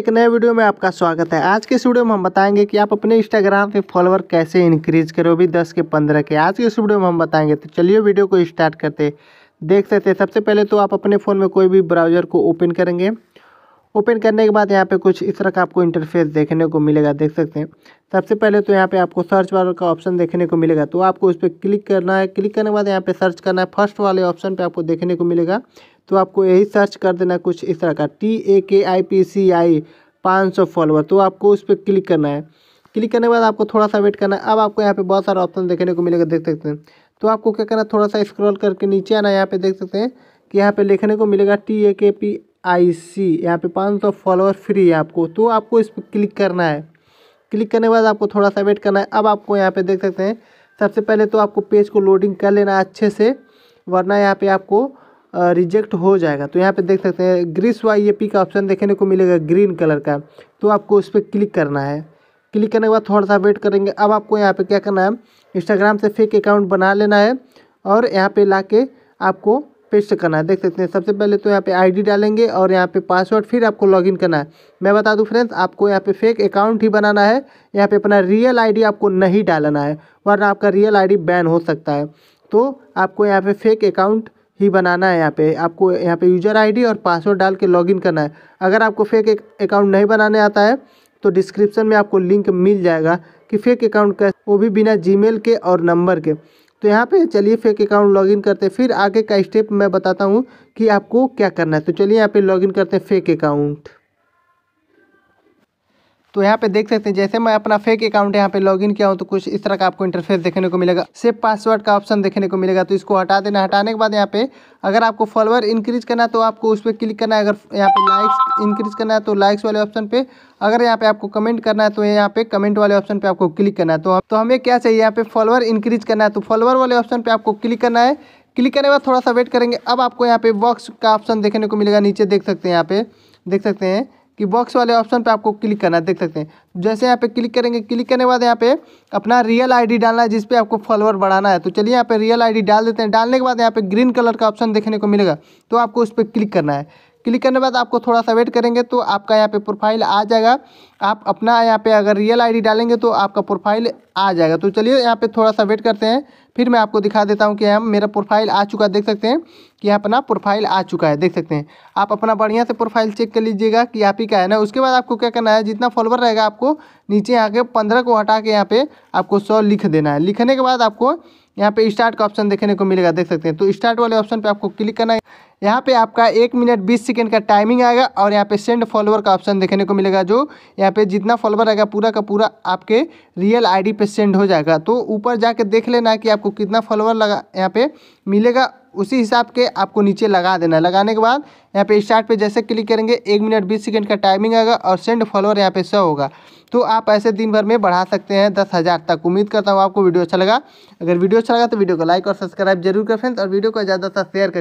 एक नए वीडियो में आपका स्वागत है आज के इस वीडियो में हम बताएंगे कि आप अपने इंस्टाग्राम पे फॉलोअर कैसे इंक्रीज करो भी दस के पंद्रह के आज के इस वीडियो में हम बताएंगे तो चलिए वीडियो को स्टार्ट करते देख सकते हैं सबसे पहले तो आप अपने फ़ोन में कोई भी ब्राउज़र को ओपन करेंगे ओपन करने के बाद यहाँ पे कुछ इस तरह का आपको इंटरफेस देखने को मिलेगा देख सकते हैं सबसे पहले तो यहाँ पे आपको सर्च वाले का ऑप्शन देखने को मिलेगा तो आपको उस पर क्लिक करना है क्लिक करने के बाद यहाँ पे सर्च करना है फर्स्ट वाले ऑप्शन पे आपको देखने को मिलेगा तो आपको यही सर्च कर देना कुछ इस तरह का टी ए के आई पी सी आई पाँच सौ फॉलोअर तो आपको उस पर क्लिक करना है क्लिक करने के बाद आपको थोड़ा सा वेट करना है अब आपको यहाँ पर बहुत सारा ऑप्शन देखने को मिलेगा देख सकते हैं तो आपको क्या करना है थोड़ा सा स्क्रॉल करके नीचे आना यहाँ पे देख सकते हैं कि यहाँ पे लिखने को मिलेगा टी ए के पी आई सी यहाँ पे पाँच सौ फॉलोअर फ्री है आपको तो आपको इस पर क्लिक करना है क्लिक करने के बाद आपको थोड़ा सा वेट करना है अब आपको यहाँ पे देख सकते हैं सबसे पहले तो आपको पेज को लोडिंग कर लेना अच्छे से वरना यहाँ पे आपको रिजेक्ट हो जाएगा तो यहाँ पे देख सकते हैं ग्रीस वाई ए पी का ऑप्शन देखने को मिलेगा ग्रीन कलर का तो आपको उस पर क्लिक करना है क्लिक करने के बाद थोड़ा सा वेट करेंगे अब आपको यहाँ पर क्या करना है इंस्टाग्राम से फेक अकाउंट बना लेना है और यहाँ पर ला के आपको पेस्ट करना है देख सकते हैं सबसे पहले तो यहाँ पे आईडी डालेंगे और यहाँ पे पासवर्ड फिर आपको लॉगिन करना है मैं बता दूँ फ्रेंड्स आपको यहाँ पे फेक अकाउंट ही बनाना है यहाँ पे अपना रियल आईडी आपको नहीं डालना है वरना आपका रियल आईडी बैन हो सकता है तो आपको यहाँ पे फेक अकाउंट ही बनाना है यहाँ पे आपको यहाँ पे यूज़र आईडी और पासवर्ड डाल के लॉगिन करना है अगर आपको फेक अकाउंट नहीं बनाने आता है तो डिस्क्रिप्शन में आपको लिंक मिल जाएगा कि फेक अकाउंट का वो भी बिना जीमेल के और नंबर के तो यहाँ पे चलिए फेक अकाउंट लॉगिन करते हैं फिर आगे का स्टेप मैं बताता हूँ कि आपको क्या करना है तो चलिए यहाँ पे लॉगिन करते हैं फेक अकाउंट तो यहाँ पे देख सकते हैं जैसे मैं अपना फेक अकाउंट यहाँ पे लॉगिन किया हूँ तो कुछ इस तरह का आपको इंटरफेस देखने को मिलेगा सेव पासवर्ड का ऑप्शन देखने को मिलेगा तो इसको हटा देना हटाने के बाद यहाँ पे अगर आपको फॉलोअर इंक्रीज करना तो आपको उस पर क्लिक करना है अगर यहाँ पे लाइक्स इंक्रीज करना है तो लाइक्स वाले ऑप्शन पे अगर यहाँ पे आपको कमेंट करना है तो यहाँ पे कमेंट वाले ऑप्शन पे आपको क्लिक करना है तो तो हमें क्या चाहिए यहाँ पे फॉलोअर इंक्रीज करना है तो फॉलोअर वाले ऑप्शन पे आपको क्लिक करना है क्लिक करने के बाद थोड़ा सा वेट करेंगे अब आपको यहाँ पे बॉक्स का ऑप्शन देखने को मिलेगा नीचे देख सकते हैं यहाँ पे देख सकते हैं कि बॉक्स वाले ऑप्शन पे आपको क्लिक करना है देख सकते हैं जैसे यहाँ पे क्लिक करेंगे क्लिक करने के बाद यहाँ पे अपना रियल आईडी डालना है जिस पे आपको फॉलोअर बढ़ाना है तो चलिए यहाँ पे रियल आईडी डाल देते हैं डालने के बाद यहाँ पे ग्रीन कलर का ऑप्शन देखने को मिलेगा तो आपको उस पर क्लिक करना है क्लिक करने के बाद आपको थोड़ा सा वेट करेंगे तो आपका यहाँ पे प्रोफाइल आ जाएगा आप अपना यहाँ पे अगर रियल आईडी डालेंगे तो आपका प्रोफाइल आ जाएगा तो चलिए यहाँ पे थोड़ा सा वेट करते हैं फिर मैं आपको दिखा देता हूँ कि हम मेरा प्रोफाइल आ चुका है देख सकते हैं कि यहाँ अपना प्रोफाइल आ चुका है देख सकते हैं आप अपना बढ़िया से प्रोफाइल चेक कर लीजिएगा कि आप ही का है ना उसके बाद आपको क्या करना है जितना फॉलोवर रहेगा आपको नीचे यहाँ के पंद्रह को हटा के यहाँ पे आपको सौ लिख देना है लिखने के बाद आपको यहाँ पे स्टार्ट का ऑप्शन देखने को मिलेगा देख सकते हैं तो स्टार्ट वाले ऑप्शन पे आपको क्लिक करना है यहाँ पे आपका एक मिनट बीस सेकेंड का टाइमिंग आएगा और यहाँ पे सेंड फॉलोअर का ऑप्शन देखने को मिलेगा जो यहाँ पे जितना फॉलोअर आएगा पूरा का पूरा आपके रियल आईडी पे सेंड हो जाएगा तो ऊपर जाके देख लेना कि आपको कितना फॉलोअर लगा यहाँ पे मिलेगा उसी हिसाब के आपको नीचे लगा देना लगाने के बाद यहाँ पे स्टार्ट पे जैसे क्लिक करेंगे एक मिनट बीस सेकेंड का टाइमिंग आएगा और सेंड फॉलोअर यहाँ पे सौ होगा तो आप ऐसे दिन भर में बढ़ा सकते हैं दस हज़ार तक उम्मीद करता हूँ आपको वीडियो अच्छा लगा अगर वीडियो अच्छा लगा तो वीडियो को लाइक और सब्सक्राइब जरूर करें फ्रेंड्स और वीडियो को ज़्यादा से शेयर करिए